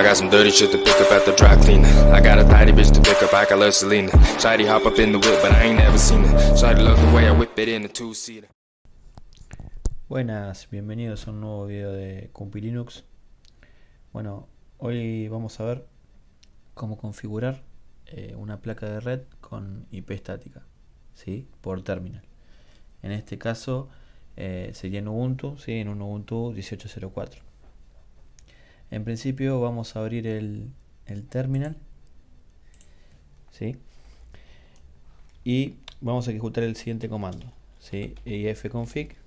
I got some dirty shit to pick up at the dry cleaner. I got a tidy bitch to pick up, I got love Selena. Shady hop up in the whip, but I ain't never seen her. Shady love the way I whip it in a two-seater. Buenas, bienvenidos a un nuevo video de Compi Linux. Bueno, hoy vamos a ver cómo configurar eh, una placa de red con IP estática, ¿sí? Por terminal. En este caso eh, sería en Ubuntu, ¿sí? En un Ubuntu 1804. En principio vamos a abrir el, terminal. ¿sí? Y vamos a ejecutar el siguiente comando. ¿sí? ifconfig. E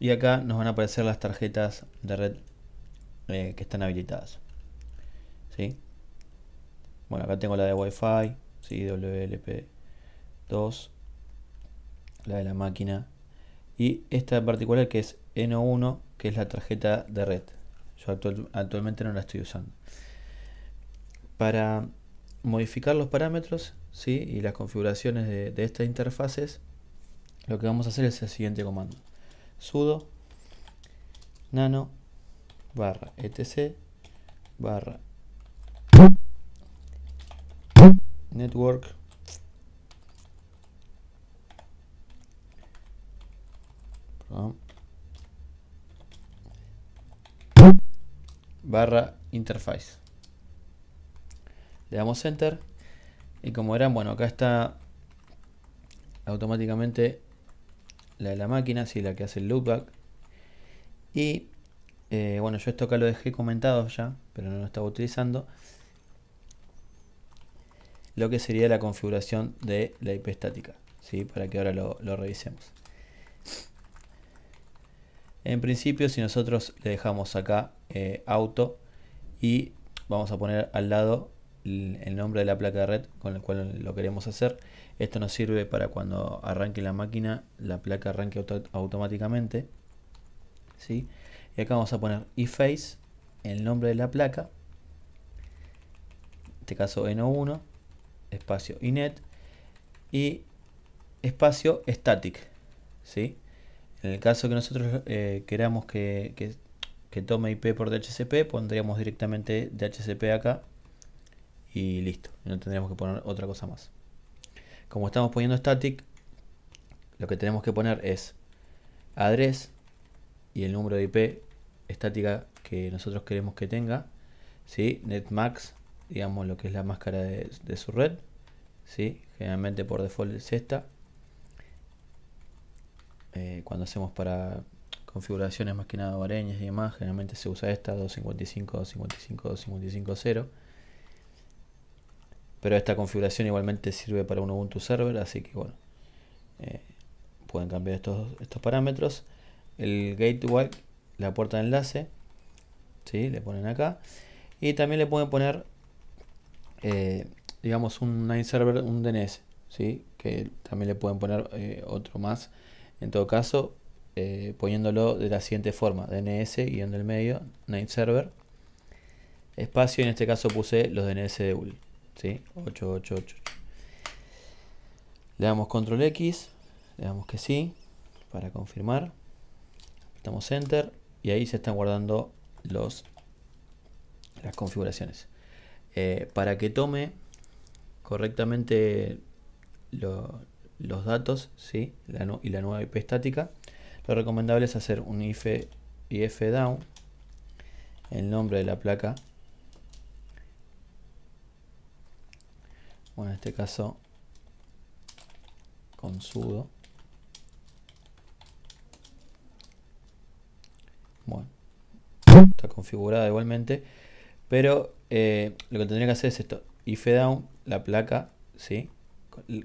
y acá nos van a aparecer las tarjetas de red eh, que están habilitadas. Bueno, acá tengo la de Wi-Fi, wlp WLP2, la de la máquina. Y esta particular que es N1, que es la tarjeta de red. Yo actualmente no la estoy usando. Para modificar los parámetros ¿sí? y las configuraciones de, estas interfaces, lo que vamos a hacer es el siguiente comando. sudo nano barra etc barra network barra interface. Le damos enter. Y como verán, bueno, acá está automáticamente la de la máquina, si la que hace el loopback. Y eh, bueno, yo esto acá lo dejé comentado ya, pero no lo estaba utilizando. Lo que sería la configuración de la IP estática, ¿sí? para que ahora lo, lo revisemos. En principio, si nosotros le dejamos acá eh, auto y vamos a poner al lado el nombre de la placa de red con el cual lo queremos hacer. Esto nos sirve para cuando arranque la máquina, la placa arranque automáticamente. ¿sí? Y acá vamos a poner iface, el nombre de la placa, en este caso no 1 espacio inet y espacio static. ¿sí? En el caso que nosotros eh, queramos que, tome IP por DHCP, pondríamos directamente DHCP acá y listo. No tendríamos que poner otra cosa más. Como estamos poniendo static, lo que tenemos que poner es address y el número de IP estática que nosotros queremos que tenga. ¿sí? Netmax, digamos lo que es la máscara de, su red. ¿sí? Generalmente por default es esta. Eh, cuando hacemos para configuraciones más que nada vareñas y demás, generalmente se usa esta 255, 255, 255, 0. Pero esta configuración igualmente sirve para un Ubuntu Server, así que bueno, eh, pueden cambiar estos, parámetros. El gateway, la puerta de enlace, si le ponen acá. Y también le pueden poner, eh, digamos, un Nine Server, un DNS, ¿sí? que también le pueden poner otro más en todo caso, eh, poniéndolo de la siguiente forma, DNS, guión el medio, night server, espacio, en este caso puse los DNS de UL. ¿sí? 888. Le damos control X, le damos que sí, para confirmar, apretamos enter y ahí se están guardando los, las configuraciones. Eh, para que tome correctamente lo, los datos ¿sí? y la nueva IP estática. Lo recomendable es hacer un if, if down, el nombre de la placa. Bueno, en este caso con sudo. Bueno, está configurada igualmente. Pero eh, lo que tendría que hacer es esto. If down, la placa, ¿sí?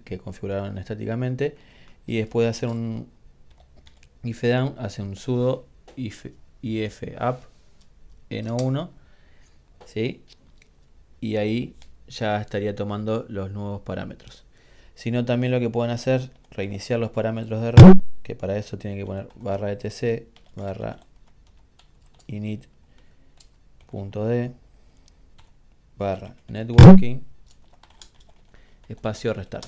que configuraron estáticamente y después de hacer un ifdown hace un sudo if, if app 1 ¿sí? y ahí ya estaría tomando los nuevos parámetros sino también lo que pueden hacer reiniciar los parámetros de red que para eso tienen que poner barra etc barra init.d barra networking espacio restar.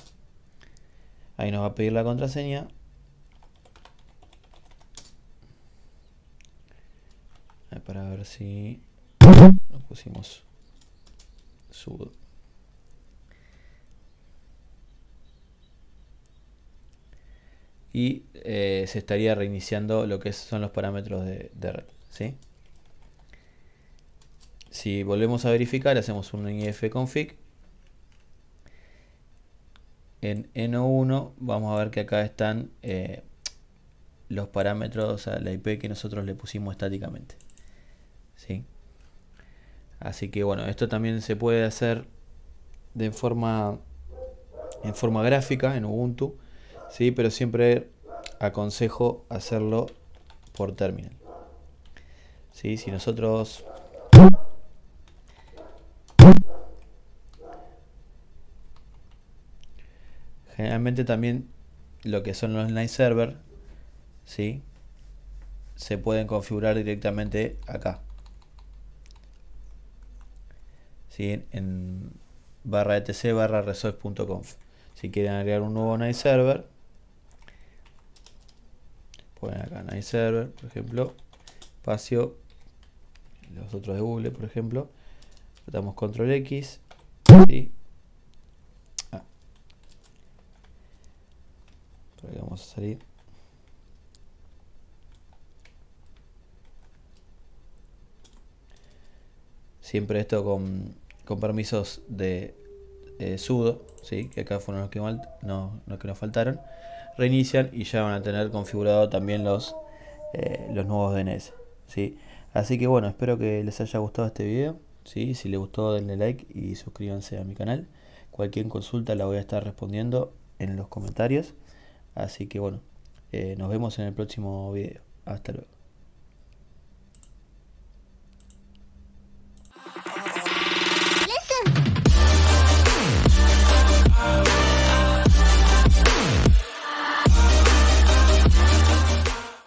Ahí nos va a pedir la contraseña. Para ver si pusimos sudo. Y eh, se estaría reiniciando lo que son los parámetros de, red. ¿sí? Si volvemos a verificar, hacemos un if config en N1 vamos a ver que acá están eh, los parámetros, o la IP que nosotros le pusimos estáticamente. ¿Sí? Así que bueno, esto también se puede hacer de forma, en forma gráfica en Ubuntu, ¿sí? pero siempre aconsejo hacerlo por terminal. ¿Sí? Si nosotros Generalmente también lo que son los night server, ¿sí? se pueden configurar directamente acá. ¿Sí? En barra etc barra resource.conf. Si quieren agregar un nuevo night server, pueden acá night server, por ejemplo, espacio, los otros de Google, por ejemplo, damos control X, y vamos a salir. Siempre esto con, permisos de sudo, ¿sí? que acá fueron los que, que nos faltaron. Reinician y ya van a tener configurado también los, eh, los nuevos DNS. ¿sí? Así que bueno, espero que les haya gustado este video. ¿sí? Si les gustó denle like y suscríbanse a mi canal. Cualquier consulta la voy a estar respondiendo en los comentarios. Así que bueno, eh, nos vemos en el próximo video. Hasta luego.